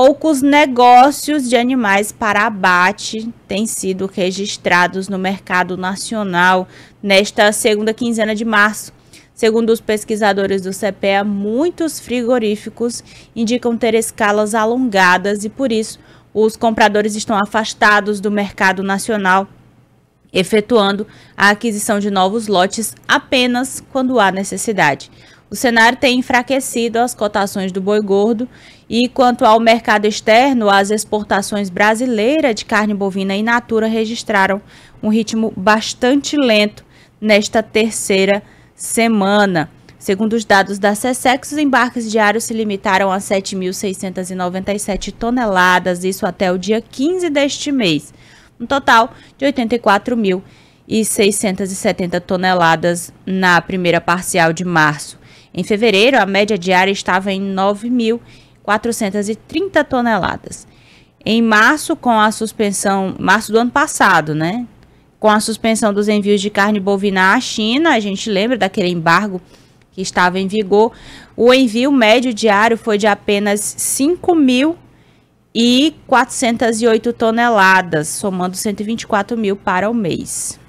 Poucos negócios de animais para abate têm sido registrados no mercado nacional nesta segunda quinzena de março. Segundo os pesquisadores do CPEA, muitos frigoríficos indicam ter escalas alongadas e, por isso, os compradores estão afastados do mercado nacional, efetuando a aquisição de novos lotes apenas quando há necessidade. O cenário tem enfraquecido as cotações do boi gordo e, quanto ao mercado externo, as exportações brasileiras de carne bovina in natura registraram um ritmo bastante lento nesta terceira semana. Segundo os dados da SESEX, os embarques diários se limitaram a 7.697 toneladas, isso até o dia 15 deste mês, um total de 84.670 toneladas na primeira parcial de março. Em fevereiro, a média diária estava em 9.430 toneladas. Em março, com a suspensão, março do ano passado, né? Com a suspensão dos envios de carne bovina à China, a gente lembra daquele embargo que estava em vigor, o envio médio diário foi de apenas 5.408 mil e toneladas, somando 124 mil para o mês.